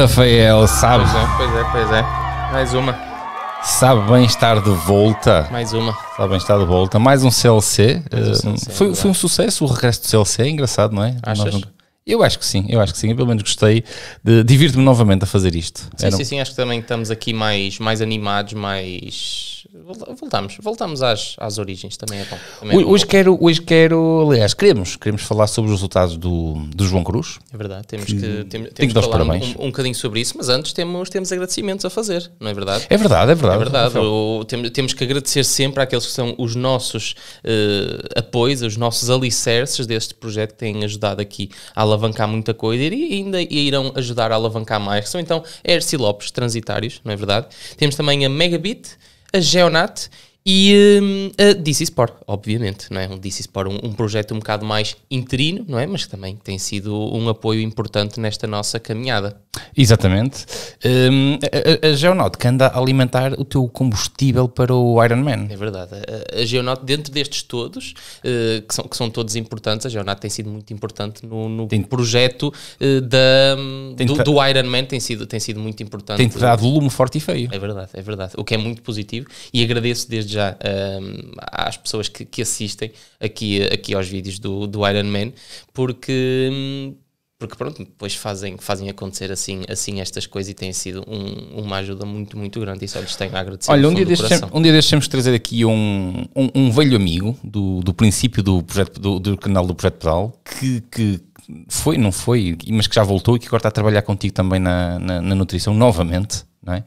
Rafael, sabe? Pois é, pois é, pois é. Mais uma. Sabe bem estar de volta. Mais uma. Sabe bem estar de volta. Mais um CLC. Eh, mais um CLC foi, é foi um sucesso o regresso do CLC, é engraçado, não é? Achas? Nunca... Eu acho que sim, eu acho que sim. Eu pelo menos gostei de divirto-me novamente a fazer isto. Sim, Era... sim, sim, acho que também estamos aqui mais, mais animados, mais voltamos, voltamos às, às origens, também é bom. Também é hoje, quero, hoje quero, aliás, queremos, queremos falar sobre os resultados do, do João Cruz. É verdade, temos que, que temos, temos que falar parabéns. Um, um bocadinho sobre isso, mas antes temos, temos agradecimentos a fazer, não é verdade? É verdade, é verdade. É verdade. É o, temos, temos que agradecer sempre àqueles que são os nossos uh, apoios, os nossos alicerces deste projeto que têm ajudado aqui a alavancar muita coisa e ainda irão ajudar a alavancar mais. São então Erci Lopes, transitários, não é verdade? Temos também a Megabit, a Geonat e um, a DC Sport, obviamente, não é? Um DC Sport, um, um, projeto um bocado mais interino, não é? Mas também tem sido um apoio importante nesta nossa caminhada. Exatamente. Um, a, a, que anda a alimentar o teu combustível para o Ironman. É verdade. A, a Geonaut, dentro destes todos, uh, que, são, que são todos importantes, a Geonaut tem sido muito importante no, no tem, projeto uh, da, do, do Ironman, tem sido, tem sido muito importante. Tem-te dado lume forte e feio. É verdade, é verdade. O que é muito positivo e agradeço desde já já um, ehm, às pessoas que, que, assistem aqui, aqui aos vídeos do, do Iron Man, porque. porque pronto, depois fazem, fazem acontecer assim, assim estas coisas e tem sido um, uma ajuda muito, muito grande e só lhes tenho a agradecer. Olha, um dia, deste, um dia deixamos trazer aqui um, um, um, velho amigo do, do princípio do, projeto, do, do canal do Projeto Pedal que, que foi, não foi, mas que já voltou e que agora está a trabalhar contigo também na, na, na nutrição novamente não é?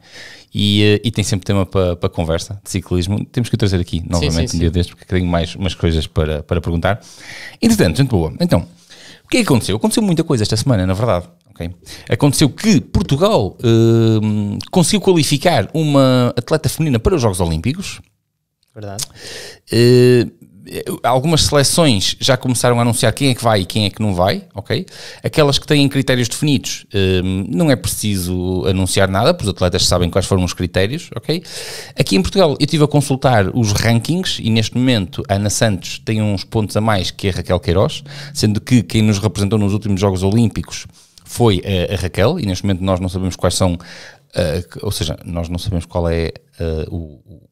E, eh, e tem sempre tema para, para conversa de ciclismo. Temos que o trazer aqui novamente sim, um dia destes, porque tenho mais umas coisas para, para perguntar. Entretanto, gente boa, então, o que é que aconteceu? Aconteceu muita coisa esta semana, na verdade. Okay. Aconteceu que Portugal ehm, conseguiu qualificar uma atleta feminina para os Jogos Olímpicos. Verdade. Uh, algumas seleções já começaram a anunciar quem é que vai e quem é que não vai, ok? Aquelas que têm critérios definidos, um, não é preciso anunciar nada, porque os atletas sabem quais foram os critérios, ok? Aqui em Portugal eu estive a consultar os rankings e neste momento a Ana Santos tem uns pontos a mais que a Raquel Queiroz, sendo que quem nos representou nos últimos Jogos Olímpicos foi a, a Raquel e neste momento nós não sabemos quais são, uh, ou seja, nós não sabemos qual é uh, o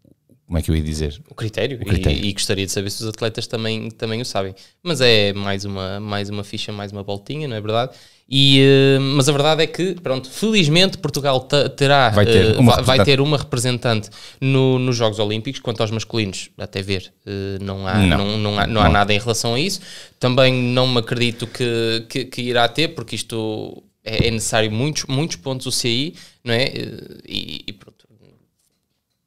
como é que eu ia dizer? O critério, o critério. E, e, gostaria de saber se os atletas também, também o sabem. Mas é mais uma, mais uma ficha, mais uma voltinha, não é verdade? E, eh, mas a verdade é que, pronto, felizmente Portugal terá, vai ter eh, uma, uh, vai, vai ter uma representante no, nos Jogos Olímpicos, quanto aos masculinos, até ver, uh, não, há, não. Não, não há, não, há, nada em relação a isso. Também não me acredito que, que, que irá ter, porque isto é, é necessário muitos, muitos pontos o CI, não é? E, e pronto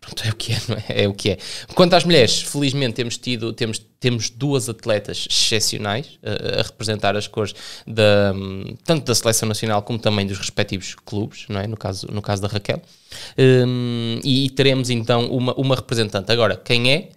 Pronto, é o que é, não é? É o que é. Quanto às mulheres, felizmente temos tido, temos, temos duas atletas excepcionais a, eh, eh, a representar as cores da, tanto da seleção nacional como também dos respectivos clubes, não é? No caso, no caso da Raquel. Um, ehm, e, e, teremos então uma, uma representante. Agora, quem é?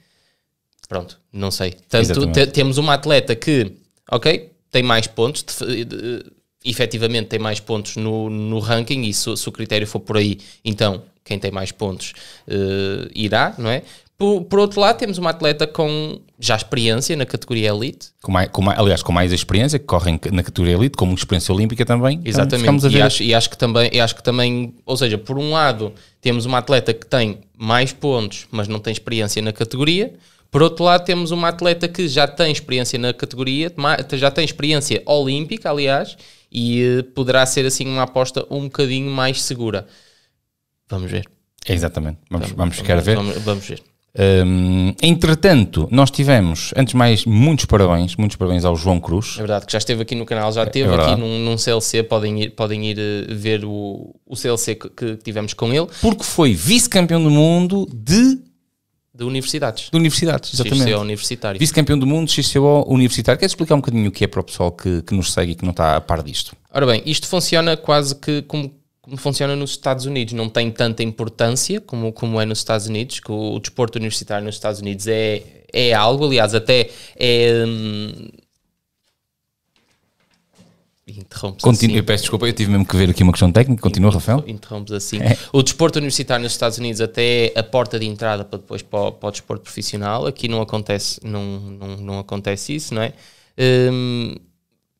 Pronto, não sei. Tanto temos uma atleta que, ok, tem mais pontos, de, eh, de, efetivamente tem mais pontos no, no ranking, e se, se o critério for por aí, então quem tem mais pontos uh, irá, não é? Por, por, outro lado, temos uma atleta com já experiência na categoria elite. Com mais, com mais, aliás, com mais experiência, que correm na categoria elite, como experiência olímpica também. Exatamente. Então, e, acho, e, acho, que também, e acho que também, ou seja, por um lado, temos uma atleta que tem mais pontos, mas não tem experiência na categoria. Por outro lado, temos uma atleta que já tem experiência na categoria, já tem experiência olímpica, aliás, e eh, poderá ser assim uma aposta um bocadinho mais segura. Vamos ver. Exatamente, vamos, vamos, vamos ficar a ver. Vamos, vamos ver. Um, entretanto, nós tivemos, antes de mais, muitos parabéns, muitos parabéns ao João Cruz. É verdade, que já esteve aqui no canal, já é esteve é aqui num, num, CLC, podem ir, podem ir eh, ver o, o CLC que, que tivemos com ele. Porque foi vice-campeão do mundo de de universidades. De universidades, exatamente. XCO universitário. Vice-campeão do mundo, XCO universitário. Queres explicar um bocadinho o que é para o pessoal que, que nos segue e que não está a par disto? Ora bem, isto funciona quase que como como funciona nos Estados Unidos. Não tem tanta importância como, como é nos Estados Unidos, que o, o desporto universitário nos Estados Unidos é, é algo, aliás, até é. Hum, interrompes Continua, assim. peço desculpa, eu tive mesmo que ver aqui uma questão técnica. Continua, Rafael. Interrompes assim. É. O desporto universitário nos Estados Unidos até é a porta de entrada para depois para o, para o desporto profissional. Aqui não acontece, não, não, não acontece isso, não é? Hum,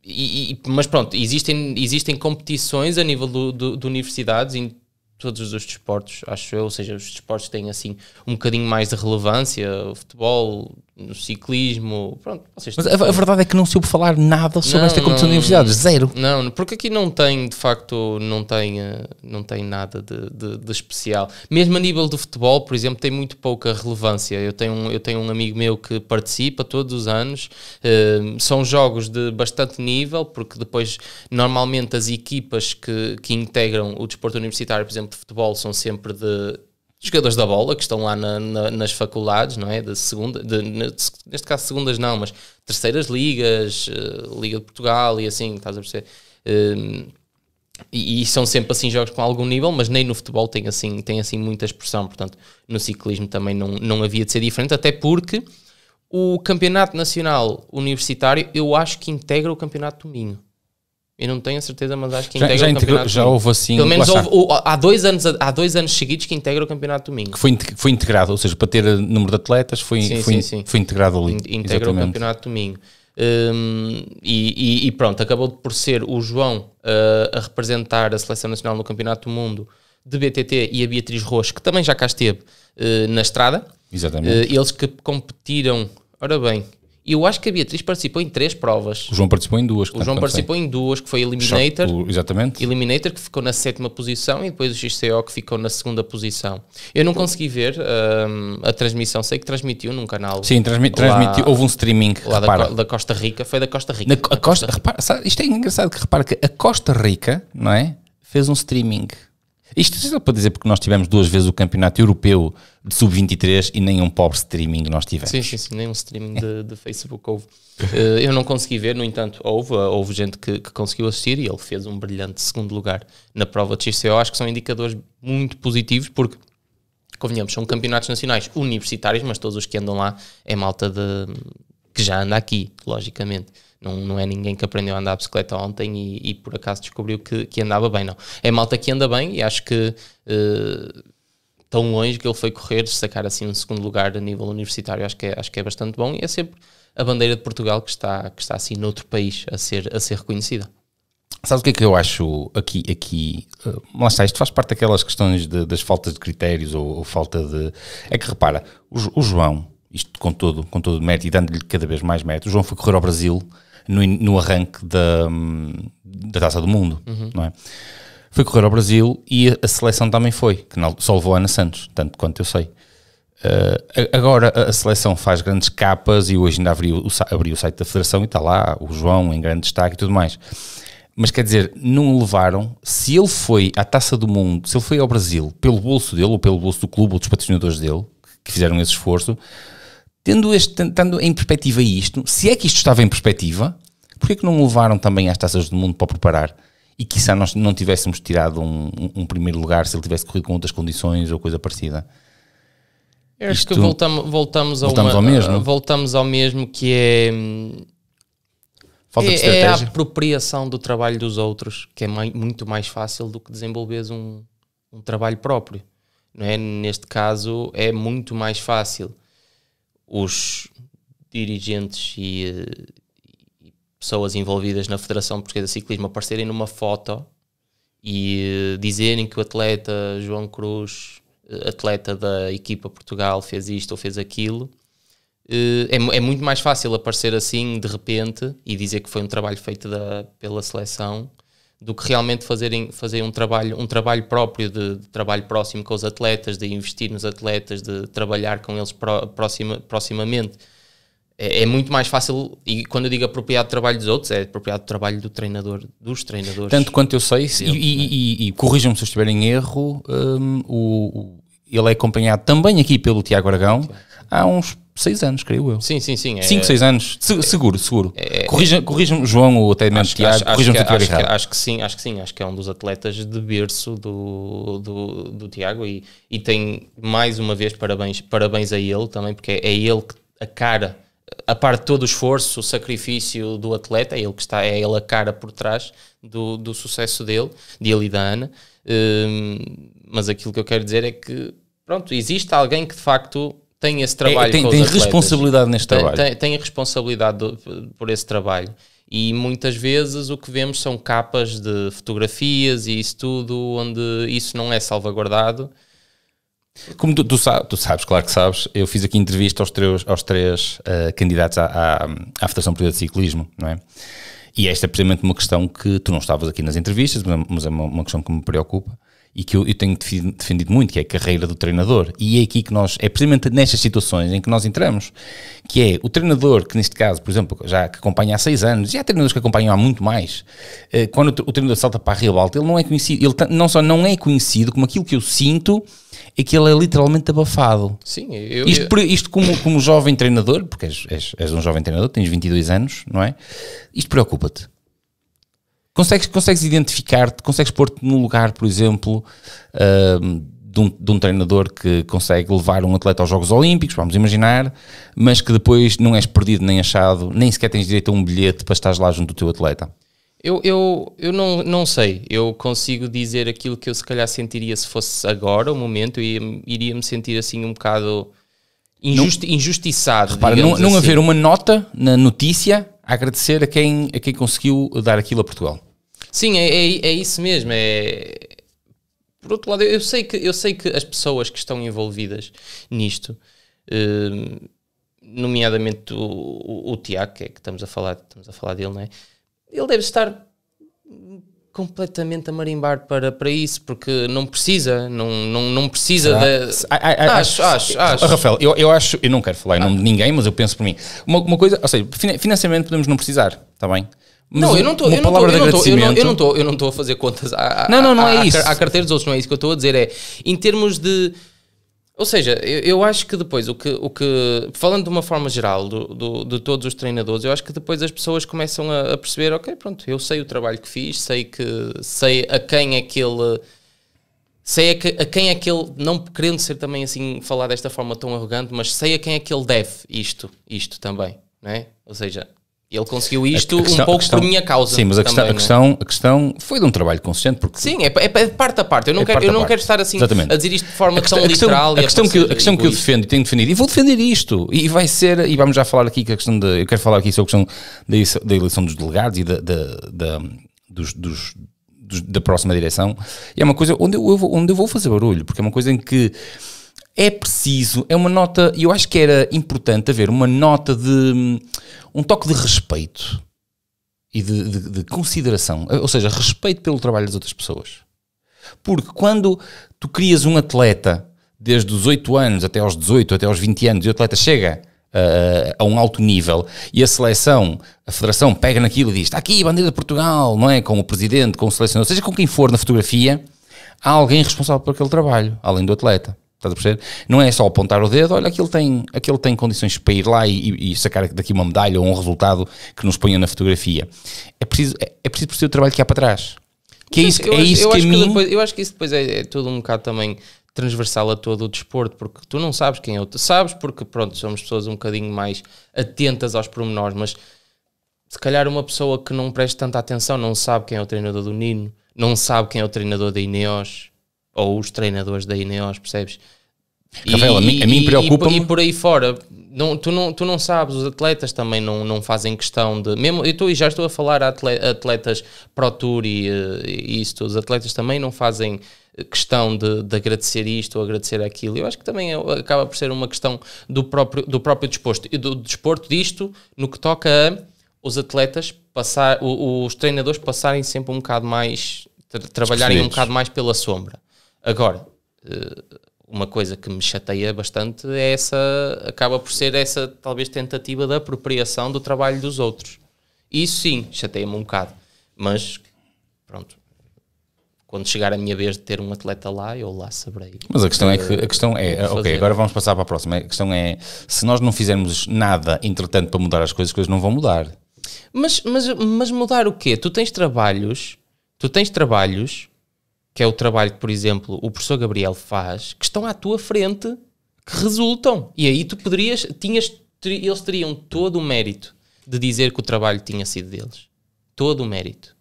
e, e, mas pronto, existem, existem competições a nível do, do, de universidades em todos os desportos, acho eu. Ou seja, os desportos têm assim um bocadinho mais de relevância: o futebol, no ciclismo. Pronto, Mas a, a, verdade é que não ouve falar nada sobre não, esta competição não, de universidades, zero. Não, porque aqui não tem, de facto, não tem, eh, não tem nada de, de, de, especial. Mesmo a nível do futebol, por exemplo, tem muito pouca relevância. Eu tenho um, eu tenho um amigo meu que participa todos os anos, uh, são jogos de bastante nível, porque depois, normalmente, as equipas que, que integram o desporto universitário, por exemplo, de futebol, são sempre de jogadores da bola que estão lá na, na, nas faculdades, não é? Da segunda, de, neste caso segundas não, mas terceiras ligas, eh, Liga de Portugal e assim, estás a perceber? Ehm, e, e, são sempre assim jogos com algum nível, mas nem no futebol tem assim, tem assim muita expressão, portanto no ciclismo também não, não havia de ser diferente, até porque o Campeonato Nacional Universitário eu acho que integra o Campeonato do Minho. Eu não tenho a certeza, mas acho que já, integra já o integrou, campeonato. Já houve assim. Pelo menos houve, há, dois anos, há dois anos seguidos que integra o campeonato domingo. Que foi, foi integrado, ou seja, para ter número de atletas, foi, sim, foi, sim, sim. foi integrado ali. Integra exatamente. o campeonato domingo. Um, e, e, e, pronto, acabou por ser o João uh, a representar a seleção nacional no Campeonato do Mundo de BTT e a Beatriz Rocha, que também já cá esteve uh, na estrada. Exatamente. Uh, eles que competiram, ora bem, e eu acho que a Beatriz participou em três provas. O João participou em duas. O João participou sei. em duas, que foi Eliminator. Shop, exatamente. Eliminator, que ficou na sétima posição, e depois o XCO, que ficou na segunda posição. Eu não consegui ver um, a transmissão, sei que transmitiu num canal. Sim, transmi lá, transmitiu, houve um streaming, lá da, da, Costa Rica, foi da Costa Rica. Na, a Costa, Costa repara, isto é engraçado, que repara que a Costa Rica, não é? Fez um streaming. Isto é só para dizer, porque nós tivemos duas vezes o campeonato europeu de sub-23 e nem um pobre streaming nós tivemos. Sim, sim, sim, nem um streaming de, de Facebook houve. Uh, eu não consegui ver, no entanto, houve, eh, houve gente que, que, conseguiu assistir e ele fez um brilhante segundo lugar na prova de XCO. Acho que são indicadores muito positivos porque, convenhamos, são campeonatos nacionais universitários, mas todos os que andam lá é malta de, que já anda aqui, logicamente. Não, não é ninguém que aprendeu a andar a bicicleta ontem e, e por acaso descobriu que, que, andava bem, não. É malta que anda bem e acho que. Uh, tão longe que ele foi correr, sacar assim um segundo lugar a nível universitário, acho que é, acho que é bastante bom e é sempre a bandeira de Portugal que está, que está assim noutro país a ser, a ser reconhecida. sabe o que é que eu acho aqui? aqui uh, lá está, isto faz parte daquelas questões de, das faltas de critérios ou, ou, falta de. É que repara, o, o, João, isto com todo, com todo mérito e dando-lhe cada vez mais mérito, o João foi correr ao Brasil no, no arranque da, hum, da taça do mundo, uhum. não é? foi correr ao Brasil e a seleção também foi, que não, só levou a Ana Santos, tanto quanto eu sei. Uh, agora a seleção faz grandes capas e hoje ainda abriu o, abri o site da Federação e está lá o João em grande destaque e tudo mais. Mas quer dizer, não levaram. Se ele foi à taça do mundo, se ele foi ao Brasil pelo bolso dele ou pelo bolso do clube ou dos patrocinadores dele, que fizeram esse esforço, tendo, este, tendo em perspectiva isto, se é que isto estava em perspectiva, porquê é que não levaram também às taças do mundo para preparar? e quizá nós não tivéssemos tirado um, um, primeiro lugar se ele tivesse corrido com outras condições ou coisa parecida. Eu acho Isto, que voltamos, voltamos, uma, ao eh, mesmo. Voltamos ao mesmo que é. Hum, Falta de estratégia. É a apropriação do trabalho dos outros, que é mais, muito mais fácil do que desenvolveres um, um trabalho próprio. Não é? Neste caso, é muito mais fácil os dirigentes e eh, pessoas envolvidas na Federação Portuguesa de Ciclismo aparecerem numa foto e eh, dizerem que o atleta João Cruz, eh, atleta da equipa Portugal, fez isto ou fez aquilo, eh, é, é muito mais fácil aparecer assim de repente e dizer que foi um trabalho feito da, pela seleção do que realmente fazerem fazer um trabalho um trabalho próprio de, de, trabalho próximo com os atletas de investir nos atletas de trabalhar com eles pro, proxima, proximamente é, é, muito mais fácil, e quando eu digo apropriado do trabalho dos outros, é apropriado do trabalho do treinador, dos treinadores. Tanto quanto eu sei, e, e, né? e, e corrijam-me se eu estiver em erro, um, o, ele é acompanhado também aqui pelo Tiago Aragão sim. há uns seis anos, creio eu. Sim, sim, sim. É, cinco, seis anos. Se, é- seguro, seguro. É, é- me João, ou até mesmo Tiago, corrijam-me se eu estiver errado. Acho que sim, acho que sim. Acho que é um dos atletas de berço do, do, do Tiago e, e tem, mais uma vez, parabéns, parabéns a ele também, porque é, é ele a cara a parte de todo o esforço, o sacrifício do atleta, é ele que está, é ele a cara por trás do, do sucesso dele, de ele e da Ana. Um, mas aquilo que eu quero dizer é que, pronto, existe alguém que de facto tem esse é, trabalho. É, tem, tem responsabilidade neste tem, trabalho. Tem, tem responsabilidade do, por esse trabalho. E muitas vezes o que vemos são capas de fotografias e isso tudo, onde isso não é salvaguardado como tu, tu, tu, sabes, claro que sabes, eu fiz aqui entrevista aos, aos três uh, candidatos à, à, à Federação Portuguesa de Ciclismo, não é? E esta é precisamente uma questão que tu não estavas aqui nas entrevistas, mas é, é uma, uma questão que me preocupa e que eu, eu, tenho defendido muito, que é a carreira do treinador. E é aqui que nós, é precisamente nestas situações em que nós entramos, que é o treinador que neste caso, por exemplo, já que acompanha há seis anos, e há treinadores que acompanham há muito mais, eh, quando o treinador salta para a alto, ele não é conhecido, ele não só não é conhecido como aquilo que eu sinto é que ele é literalmente abafado. Sim, eu, isto, isto como, como jovem treinador, porque és, és, és, um jovem treinador, tens 22 anos, não é? Isto preocupa-te. Consegues, consegues identificar-te, consegues pôr-te no lugar, por exemplo, uh, de um, de um, treinador que consegue levar um atleta aos Jogos Olímpicos, vamos imaginar, mas que depois não és perdido nem achado, nem sequer tens direito a um bilhete para estar lá junto do teu atleta. Eu, eu, eu não, não sei. Eu consigo dizer aquilo que eu se calhar sentiria se fosse agora, o momento, e iria-me sentir assim um bocado injusti injustiçado. Repara, não, não assim. haver uma nota na notícia a agradecer a quem, a quem conseguiu dar aquilo a Portugal. Sim, é, é, é isso mesmo. É... Por outro lado, eu sei, que, eu sei que as pessoas que estão envolvidas nisto. Eh, nomeadamente o, o, o Tiago, que, é que estamos a falar, estamos a falar dele, não é? ele deve estar completamente a marimbar para, para isso, porque não precisa, não, não, não precisa da. De... Acho, acho, acho. Oh, Rafael, eu, eu acho, eu não quero falar em nome ah. de ninguém, mas eu penso por mim. Uma, uma coisa, ou seja, financeiramente podemos não precisar, está bem? Mas não, eu não estou, eu não estou, eu não estou a fazer contas. A, a, não, não, não a, é isso. Há carteiras outros, não é isso que eu estou a dizer. É em termos de ou seja, eu, eu, acho que depois o que, o que falando de uma forma geral do, do, de todos os treinadores, eu acho que depois as pessoas começam a, a, perceber, ok, pronto, eu sei o trabalho que fiz, sei que sei a quem é que ele sei a, que, a quem é que ele, não querendo ser também assim falar desta forma tão arrogante, mas sei a quem é que ele deve isto, isto também, não é? Ou seja, ele conseguiu isto questão, um pouco questão, por minha causa. Sim, mas a, também, questão, a, é? questão, a questão foi de um trabalho consciente. Porque sim, é, é, é parte a parte. Eu não, é quero, eu não quero estar assim Exatamente. a dizer isto de forma tão literal. A questão, a que, eu, a questão que eu defendo e tenho defendido, e vou defender isto, e vai ser, e vamos já falar aqui que a questão de, eu quero falar aqui sobre a questão da eleição dos delegados e da, da, da dos, dos da próxima direção. é uma coisa onde eu, vou, onde eu vou fazer barulho, porque é uma coisa em que é preciso, é uma nota, eu acho que era importante haver uma nota de um toque de respeito e de, de, de consideração, eh, ou seja, respeito pelo trabalho das outras pessoas. Porque quando tu crias um atleta desde os 8 anos até aos 18, até aos 20 anos, e o atleta chega uh, a um alto nível e a seleção, a federação pega naquilo e diz: está aqui a bandeira de Portugal, não é? Com o presidente, com o selecionador, seja com quem for na fotografia, há alguém responsável por aquele trabalho, além do atleta. Estás a perceber? Não é só apontar o dedo, olha, aquele tem, aquele tem condições para ir lá e, e, sacar daqui uma medalha ou um resultado que nos ponha na fotografia. É preciso, é, é preciso perceber o trabalho que há para trás. Que é isso, é acho, isso eu que acho a mim... Que depois, eu acho que isso depois é, é tudo um bocado também transversal a todo o desporto, porque tu não sabes quem é o... Sabes porque, pronto, somos pessoas um bocadinho mais atentas aos pormenores, mas se calhar uma pessoa que não presta tanta atenção não sabe quem é o treinador do Nino, não sabe quem é o treinador da Ineos, ou os treinadores da Ineos, percebes? Rafael, e, a mim, mim preocupa e, e, por aí fora, não, tu, não, tu não sabes, os atletas também não, não fazem questão de. Mesmo, eu estou, já estou a falar a atletas Pro Tour e, eh, e isso, os atletas também não fazem questão de, de, agradecer isto ou agradecer aquilo. Eu acho que também é acaba por ser uma questão do próprio, do próprio desporto, e do desporto disto, no que toca a os atletas passar, os, os treinadores passarem sempre um bocado mais, tra trabalharem um bocado mais pela sombra. Agora, eh, uma coisa que me chateia bastante é essa, acaba por ser essa talvez tentativa da apropriação do trabalho dos outros. Isso sim, chateia-me um bocado. Mas, pronto, quando chegar a minha vez de ter um atleta lá, eu lá saberei. Mas a questão é que a questão é, é ok, agora vamos passar para a próxima. A questão é se nós não fizermos nada entretanto para mudar as coisas, as coisas não vão mudar. Mas, mas, mas mudar o quê? Tu tens trabalhos, tu tens trabalhos que é o trabalho que, por exemplo, o professor Gabriel faz, que estão à tua frente, que resultam. E aí tu poderias, tinhas, eles teriam todo o mérito de dizer que o trabalho tinha sido deles. Todo o mérito.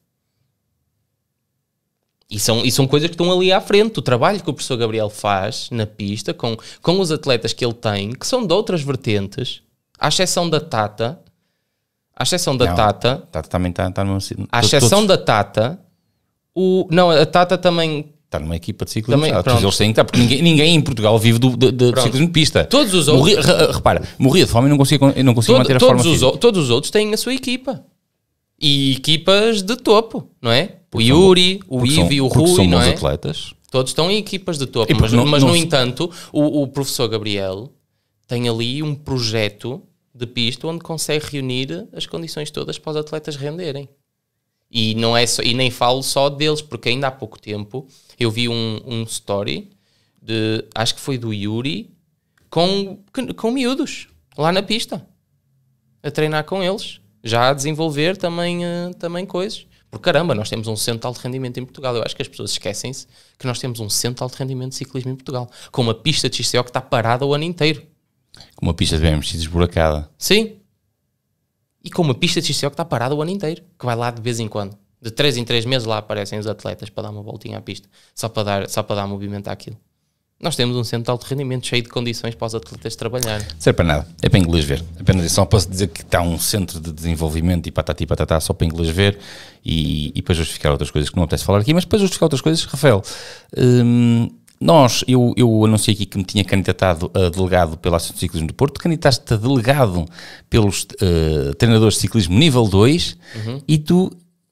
E são, e são coisas que estão ali à frente. O trabalho que o professor Gabriel faz na pista, com, com os atletas que ele tem, que são de outras vertentes, à exceção da Tata. À exceção da Não, Tata. Tata também está tá, tá numa. À exceção todos. da Tata, o, não, a Tata também está numa equipa de ciclismo. Também, ah, eles têm que estar, porque ninguém, ninguém em Portugal vive do, de, de ciclismo de pista. Todos os outros. repara, morria de fome e não conseguia, não conseguia todo, manter a todos forma. Os o, todos os outros têm a sua equipa. E equipas de topo, não é? Porque o Yuri, são, o Ivi, o Rui, são não é? atletas. Todos estão em equipas de topo, mas, não, mas não no se... entanto, o, o professor Gabriel tem ali um projeto de pista onde consegue reunir as condições todas para os atletas renderem. E, não é só, e nem falo só deles, porque ainda há pouco tempo eu vi um, um story de, acho que foi do Yuri, com, com miúdos, lá na pista, a treinar com eles, já a desenvolver também, uh, também coisas. por caramba, nós temos um centro de alto rendimento em Portugal. Eu acho que as pessoas esquecem-se que nós temos um centro de alto rendimento de ciclismo em Portugal, com uma pista de XCO que está parada o ano inteiro. Com uma pista de BMX desburacada. Sim, e com uma pista de XCO que está parada o ano inteiro, que vai lá de vez em quando. De 3 em 3 meses lá aparecem os atletas para dar uma voltinha à pista, só para dar, só para dar movimento àquilo. Nós temos um centro de alto rendimento cheio de condições para os atletas trabalharem. Serve é para nada, é para inglês ver. É Apenas só posso dizer que está um centro de desenvolvimento e patati patatá só para inglês ver e, e para justificar outras coisas que não apetece falar aqui, mas depois justificar outras coisas, Rafael, hum, nós, eu, eu anunciei aqui que me tinha candidatado a delegado pela Associação de Ciclismo do Porto, candidaste-te a delegado pelos uh, treinadores de ciclismo nível 2 uhum. e tu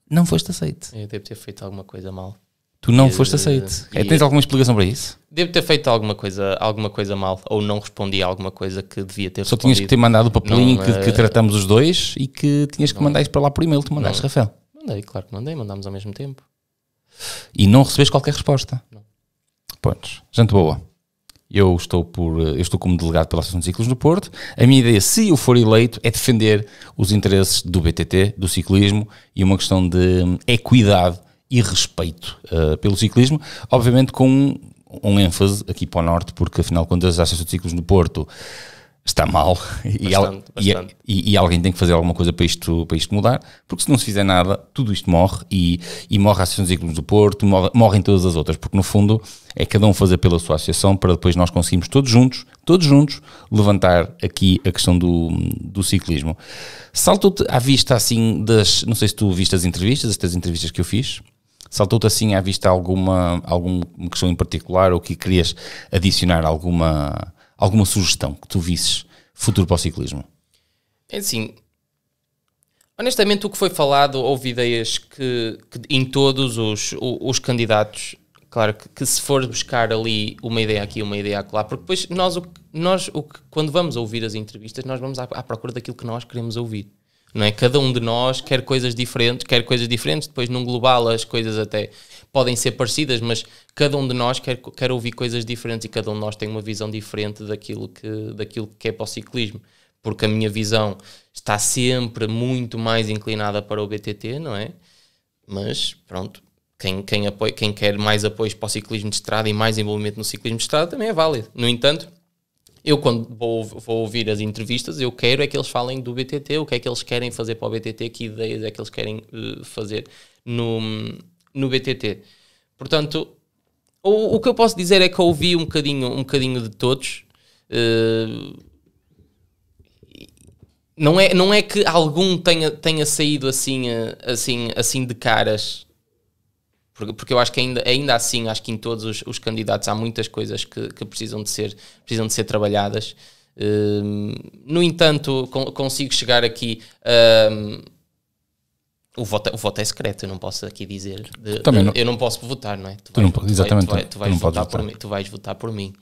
não foste aceito. Eu devo ter feito alguma coisa mal. Tu não e, foste eh, aceito. E, é, tens alguma explicação para isso? Devo ter feito alguma coisa, alguma coisa mal, ou não respondi a alguma coisa que devia ter Só respondido. tinhas que ter mandado o papelinho que, que, tratamos os dois e que tinhas que mandar isso para lá por e-mail. Tu mandaste, não, Rafael? Mandei, claro que mandei, mandámos ao mesmo tempo. E não recebeste qualquer resposta? Não. Pontos. Gente boa. Eu estou, por, eh, eu estou como delegado pela Associação de Ciclos no Porto. A minha ideia, se eu for eleito, é defender os interesses do BTT, do ciclismo e uma questão de hum, equidade e respeito uh, pelo ciclismo, obviamente com um, um ênfase aqui para o Norte, porque afinal, quando as Associações de Ciclos no Porto está mal bastante, e, al bastante. E, e, alguém tem que fazer alguma coisa para isto, para isto mudar, porque se não se fizer nada, tudo isto morre e, e morre a Associação dos Clubes do Porto, morre, morrem todas as outras, porque no fundo é cada um fazer pela sua associação para depois nós conseguirmos todos juntos, todos juntos, levantar aqui a questão do, do ciclismo. Saltou-te à vista assim das, não sei se tu viste as entrevistas, estas entrevistas que eu fiz, saltou-te assim à vista alguma, alguma questão em particular ou que querias adicionar alguma alguma sugestão que tu visses futuro para o ciclismo? É assim, honestamente o que foi falado, houve ideias que, que em todos os, os candidatos claro que, que, se for buscar ali uma ideia aqui, uma ideia lá, porque depois nós, o, nós o, quando vamos ouvir as entrevistas, nós vamos à, à, procura daquilo que nós queremos ouvir. Não é? Cada um de nós quer coisas diferentes, quer coisas diferentes, depois num global as coisas até podem ser parecidas, mas cada um de nós quer, quer ouvir coisas diferentes e cada um de nós tem uma visão diferente daquilo que, daquilo que é para o ciclismo. Porque a minha visão está sempre muito mais inclinada para o BTT, não é? Mas, pronto, quem, quem, apoia, quem quer mais apoio para o ciclismo de estrada e mais envolvimento no ciclismo de estrada também é válido. No entanto, eu quando vou, vou, ouvir as entrevistas, eu quero é que eles falem do BTT, o que é que eles querem fazer para o BTT, que ideias é que eles querem uh, fazer no, no BTT. Portanto, o, o, que eu posso dizer é que eu ouvi um bocadinho, um bocadinho de todos. Uh, não é, não é que algum tenha, tenha saído assim, eh, assim, assim de caras, porque, porque eu acho que ainda, ainda assim, acho que em todos os, os candidatos há muitas coisas que, que, precisam, de ser, precisam de ser trabalhadas. Eh, no entanto, con consigo chegar aqui uh, o voto, é, o voto é secreto, eu não posso aqui dizer. De, Também não. Eu não posso votar, não é? Tu, não, exatamente. tu, vais votar por mim.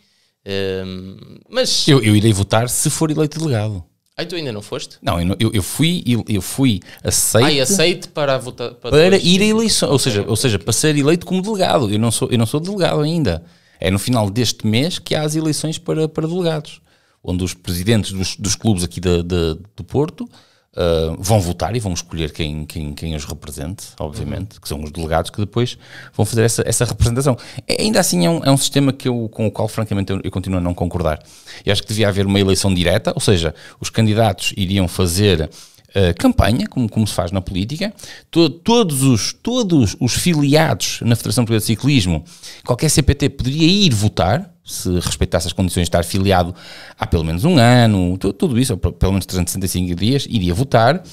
Um, mas. Eu, eu irei votar se for eleito delegado. Aí tu ainda não foste? Não, eu, eu fui, eu fui aceito. Ah, aceito para votar. Para, para ir a eleição, ou seja, ou seja, para ser eleito como delegado. Eu não sou, eu não sou delegado ainda. É no final deste mês que há as eleições para, para delegados, onde os presidentes dos, dos clubes aqui de, de, do Porto Uh, vão votar e vão escolher quem, quem, quem os represente, obviamente, uhum. que são os delegados que depois vão fazer essa, essa representação. É, ainda assim, é um, é um sistema que eu, com o qual, francamente, eu, eu, continuo a não concordar. Eu acho que devia haver uma eleição direta, ou seja, os candidatos iriam fazer. Uh, campanha, como, como se faz na política, to, todos, os, todos os filiados na Federação Portuguesa de Ciclismo, qualquer CPT poderia ir votar, se respeitasse as condições de estar filiado há pelo menos um ano, tudo, isso, pelo menos 365 dias, iria votar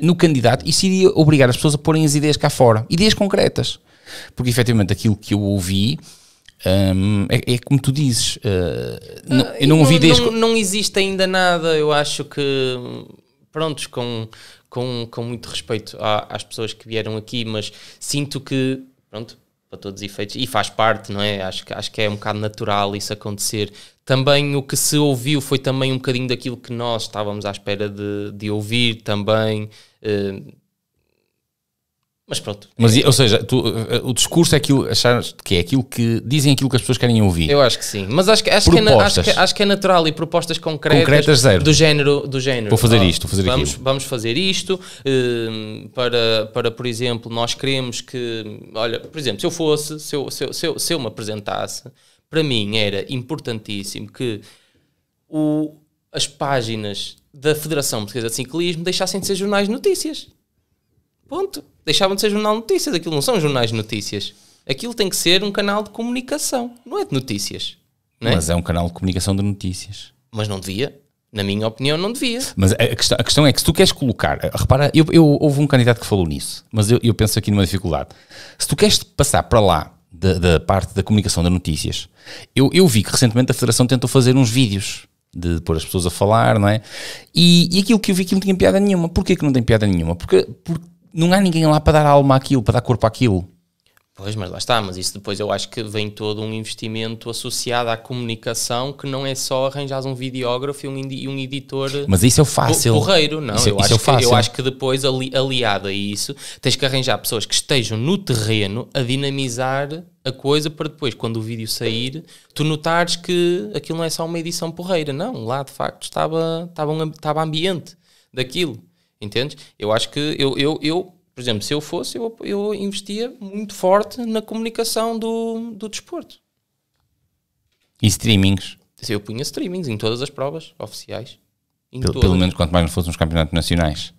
no candidato, isso iria obrigar as pessoas a porem as ideias cá fora, ideias concretas. Porque efetivamente aquilo que eu ouvi um, é, é, como tu dizes, uh, não, ah, eu não, ouvi desde. Não, não existe ainda nada, eu acho que, prontos, com, com, com muito respeito às pessoas que vieram aqui, mas sinto que, pronto, para todos os efeitos e faz parte, não é? Acho, acho que é um bocado natural isso acontecer. Também o que se ouviu foi também um bocadinho daquilo que nós estávamos à espera de, de ouvir também. Uh, mas pronto. Mas, ou seja, tu, eh, o discurso é aquilo, achares que é aquilo que dizem aquilo que as pessoas querem ouvir. Eu acho que sim. Mas acho que, acho que, é, acho que, acho que é natural e propostas concretas, concretas zero. do género. Do género. Vou fazer ah, isto, vou fazer vamos, aquilo. Vamos fazer isto ehm, para, para, por exemplo, nós queremos que. Olha, por exemplo, se eu fosse, se eu, se eu, se eu, se eu me apresentasse, para mim era importantíssimo que o, as páginas da Federação Portuguesa de Ciclismo deixassem de ser jornais de notícias. Ponto deixavam de ser jornal de notícias. Aquilo não são jornais de notícias. Aquilo tem que ser um canal de comunicação, não é de notícias. É? Mas é um canal de comunicação de notícias. Mas não devia. Na minha opinião, não devia. Mas a questão, a questão é que se tu queres colocar, repara, eu, eu, houve um candidato que falou nisso, mas eu, eu penso aqui numa dificuldade. Se tu queres passar para lá da, da parte da comunicação de notícias, eu, eu vi que recentemente a Federação tentou fazer uns vídeos de pôr as pessoas a falar, não é? E, e aquilo que eu vi que não tinha piada nenhuma. Porquê que não tem piada nenhuma? Porque, porque não há ninguém lá para dar alma àquilo, para dar corpo àquilo. Pois, mas lá está, mas isso depois eu acho que vem todo um investimento associado à comunicação que não é só arranjar um videógrafo e um, e um editor. Mas isso é fácil. Correiro, não. Isso, é- eu, isso é acho é fácil. Que, eu acho que depois, ali, aliado a isso, tens que arranjar pessoas que estejam no terreno a dinamizar a coisa para depois, quando o vídeo sair, tu notares que aquilo não é só uma edição porreira. Não, lá de facto estava, estava, um, estava ambiente daquilo. Entendes? Eu acho que eu, eu, eu por exemplo, se eu fosse, eu, eu investia muito forte na comunicação do, do desporto. E streamings? Eu punha streamings em todas as provas oficiais. Pelo, pelo, menos quanto mais não fosse nos campeonatos nacionais.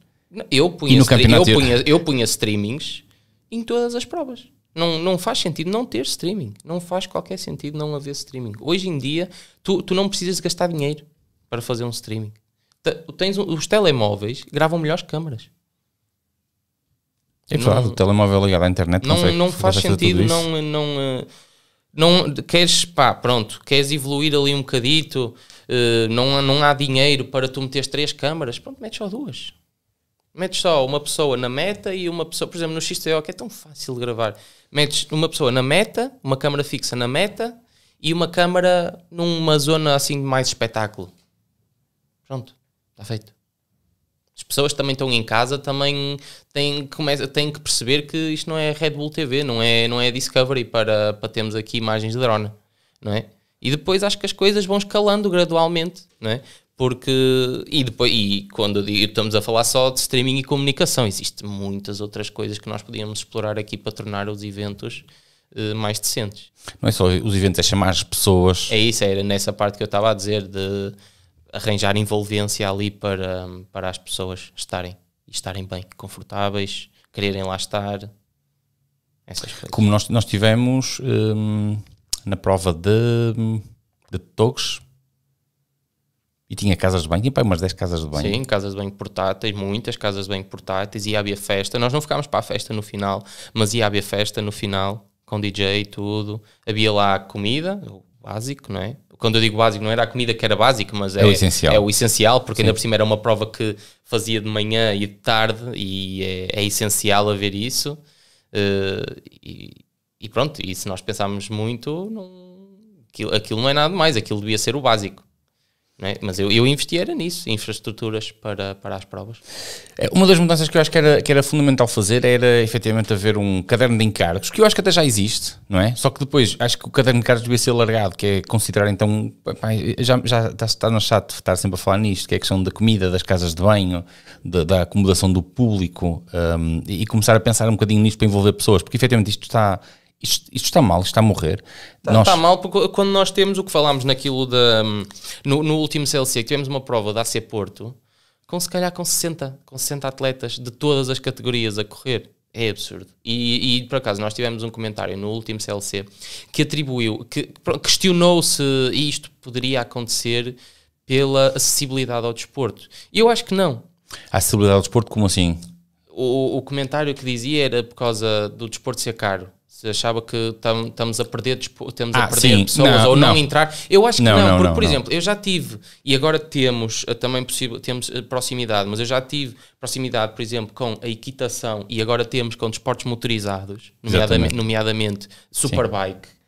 Eu punha, e no campeonato eu, punha, eu punha streamings em todas as provas. Não, não faz sentido não ter streaming. Não faz qualquer sentido não haver streaming. Hoje em dia, tu, tu não precisas gastar dinheiro para fazer um streaming. Tens, os telemóveis gravam melhores câmaras. É verdade, o telemóvel ligado à internet não, consegue, não faz sentido, não, não, eh, não, queres, pá, pronto, queres evoluir ali um bocadito, eh, não, não há dinheiro para tu meteres três câmaras, pronto, metes só duas. Metes só uma pessoa na meta e uma pessoa, por exemplo, no XTO, que é tão fácil de gravar, metes uma pessoa na meta, uma câmara fixa na meta e uma câmara numa zona assim mais espetáculo. Pronto. Está feito. As pessoas também estão em casa, também têm que, têm que perceber que isto não é Red Bull TV, não é, não é Discovery para, para termos aqui imagens de drone, não é? E depois acho que as coisas vão escalando gradualmente, não é? Porque, e depois, e quando digo, estamos a falar só de streaming e comunicação, existem muitas outras coisas que nós podíamos explorar aqui para tornar os eventos uh, mais decentes. Não é só os eventos, é chamar as pessoas. É isso, era é nessa parte que eu estava a dizer de arranjar envolvência ali para, para as pessoas estarem estarem bem, confortáveis, quererem lá estar. Essas coisas. Como nós, nós tivemos hum, na prova de, de toques e tinha casas de banho, tinha umas 10 casas de banho. Sim, casas de banho portáteis, muitas casas de banho portáteis, e havia festa. Nós não ficámos para a festa no final, mas ia havia festa no final, com DJ e tudo. Havia lá comida, o básico, não é? quando eu digo básico, não era a comida que era básica, mas é, é, o, essencial. é o essencial, porque Sim. ainda por cima era uma prova que fazia de manhã e de tarde, e é, é essencial haver isso. Uh, e, e, pronto, e se nós pensarmos muito, não, aquilo, aquilo não é nada mais, aquilo devia ser o básico. É? Mas eu, eu investi era nisso, infraestruturas para, para as provas. É, uma das mudanças que eu acho que era, que era fundamental fazer era efetivamente haver um caderno de encargos, que eu acho que até já existe, não é? Só que depois acho que o caderno de encargos devia ser largado, que é considerar então. Já, já está no chato estar sempre a falar nisto, que é a questão da comida, das casas de banho, da, da acomodação do público um, e começar a pensar um bocadinho nisto para envolver pessoas, porque efetivamente isto está isto, isto, está mal, está a morrer. Está, nós... está, mal porque quando nós temos o que falámos naquilo da. Hum, no, no último CLC, tivemos uma prova da AC Porto, com se calhar com 60, com 60 atletas de todas as categorias a correr. É absurdo. E, e, por acaso nós tivemos um comentário no último CLC que atribuiu, que questionou se isto poderia acontecer pela acessibilidade ao desporto. eu acho que não. A acessibilidade ao desporto, como assim? O, o comentário que dizia era por causa do desporto ser caro se achava que estamos tam, a perder, temos ah, a perder sim. pessoas não, ou não, não. entrar. Eu acho que não, não porque, por exemplo, eu já tive, e agora temos eh, também possível, temos eh, proximidade, mas eu já tive proximidade, por exemplo, com a equitação e agora temos com desportos motorizados, nomeadamente, nomeadamente Superbike. Sim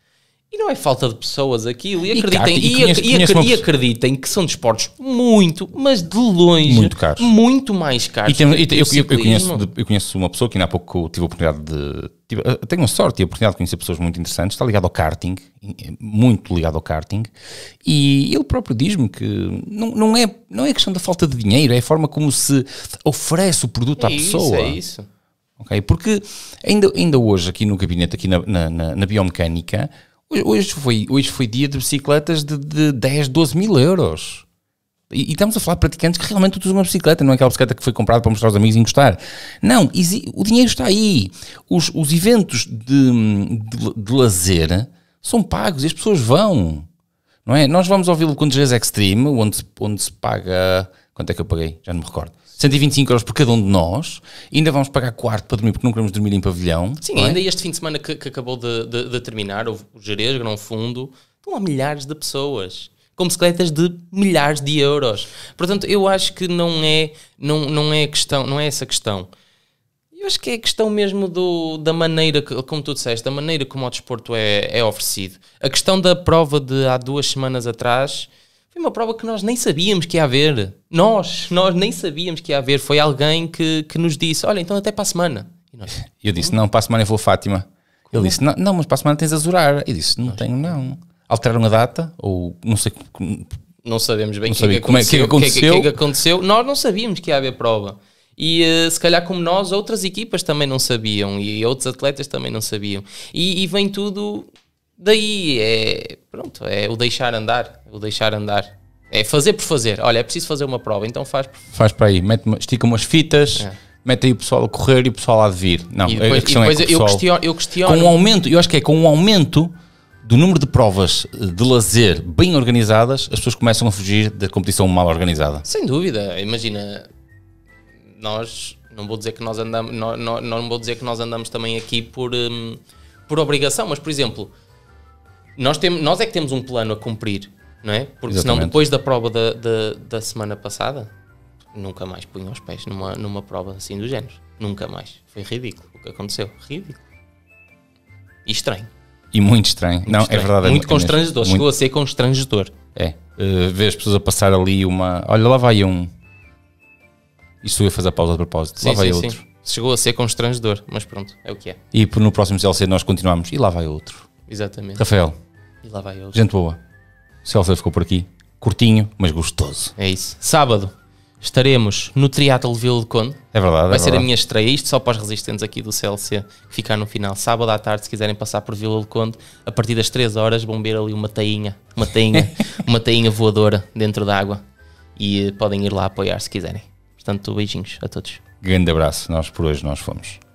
e não é falta de pessoas aquilo. E, acreditem, e, e, conhece, e, conhece e acreditem que são desportos muito, mas de longe, muito, caros. muito mais caros. E tem, eu, eu, eu, conheço, eu conheço uma pessoa que ainda há pouco tive a oportunidade de. Tive, eh, tenho a sorte e a oportunidade de conhecer pessoas muito interessantes. Está ligado ao karting, eh, muito ligado ao karting. E ele próprio diz-me que não, não, é, não é questão da falta de dinheiro, é a forma como se oferece o produto é à isso, pessoa. É isso. Okay? Porque ainda, ainda hoje, aqui no gabinete, aqui na, na, na, na biomecânica Hoje foi, hoje foi dia de bicicletas de, de 10, 12 mil euros. E, e estamos a falar de praticantes que realmente usam uma bicicleta, não é aquela bicicleta que foi comprada para mostrar aos amigos e encostar. Não, o dinheiro está aí. Os, os eventos de, de, de lazer são pagos e as pessoas vão. Não é? Nós vamos ao Vila é Extreme, onde, onde se paga. Quanto é que eu paguei? Já não me recordo. 125 euros por cada um de nós, ainda vamos pagar quarto para dormir porque não queremos dormir em pavilhão. Sim, é? ainda este fim de semana que, que acabou de, de, de, terminar, o Jerez, Grão Fundo, estão a milhares de pessoas com bicicletas de milhares de euros. Portanto, eu acho que não é, não, não é questão, não é essa questão. Eu acho que é questão mesmo do, da maneira, que, como tu disseste, da maneira como o desporto é, é oferecido. A questão da prova de há duas semanas atrás, foi uma prova que nós nem sabíamos que ia haver. Nós, nós nem sabíamos que ia haver. Foi alguém que, que nos disse: Olha, então até para a semana. E nós, eu disse: Não, para a semana eu vou a Fátima. Como? Ele disse: não, não, mas para a semana tens a Zurar. Eu disse: Não nós. tenho, não. Alteraram a data, ou não sei. Não sabemos bem o que, é que, aconteceu, é é que, aconteceu. Que, é que aconteceu. Nós não sabíamos que ia haver prova. E eh, se calhar, como nós, outras equipas também não sabiam e outros atletas também não sabiam. E, e vem tudo Daí é, pronto, é o deixar andar, o deixar andar. É fazer por fazer. Olha, é preciso fazer uma prova, então faz. Por... Faz para aí, mete, estica umas fitas. É mete aí o pessoal a correr e o pessoal a vir. Não, depois, a questão é que eu, pessoal, questiono, eu questiono. Com um aumento, eu acho que é com um aumento do número de provas eh, de lazer bem organizadas, as pessoas começam a fugir da competição mal organizada. Sem dúvida, imagina, nós, não vou dizer que nós andamos, não, não, não vou dizer que nós andamos também aqui por, um, por obrigação, mas por exemplo, nós, temos, nós é que temos um plano a cumprir, não é? Porque Exatamente. senão depois da prova da, da, da, semana passada, nunca mais punham os pés numa, numa prova assim do género. Nunca mais. Foi ridículo o que aconteceu. Ridículo. E estranho. E muito estranho. Muito não, é estranho. é verdade. Muito é constrangedor. Muito... Chegou a ser constrangedor. É. Uh, ver as pessoas a passar ali uma. Olha, lá vai um. E sou a fazer a pausa de propósito. Sim, lá vai sim, outro. Sim. Chegou a ser constrangedor, mas pronto, é o que é. E no próximo CLC nós continuamos. E lá vai outro. Exatamente. Rafael. E lá vai ele. Gente boa. o Celso ficou por aqui. Curtinho, mas gostoso. É isso. Sábado estaremos no Triatlo Vila de Conde. É verdade. É vai é ser verdade. a minha estreia. Isto só para os resistentes aqui do CLC que ficar no final. Sábado à tarde, se quiserem passar por Vila de Conde, a partir das 3 horas vão ver ali uma tainha, uma tainha, uma tainha voadora dentro da água. E eh, podem ir lá apoiar se quiserem. Portanto, beijinhos a todos. Grande abraço. Nós por hoje nós fomos.